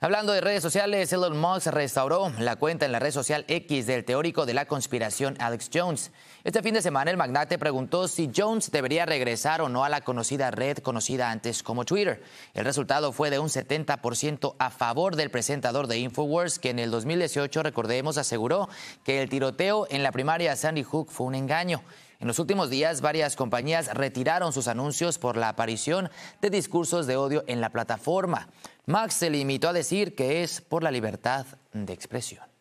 Hablando de redes sociales, Elon Musk restauró la cuenta en la red social X del teórico de la conspiración Alex Jones. Este fin de semana el magnate preguntó si Jones debería regresar o no a la conocida red conocida antes como Twitter. El resultado fue de un 70% a favor del presentador de Infowars que en el 2018, recordemos, aseguró que el tiroteo en la primaria Sandy Hook fue un engaño. En los últimos días, varias compañías retiraron sus anuncios por la aparición de discursos de odio en la plataforma. Max se limitó a decir que es por la libertad de expresión.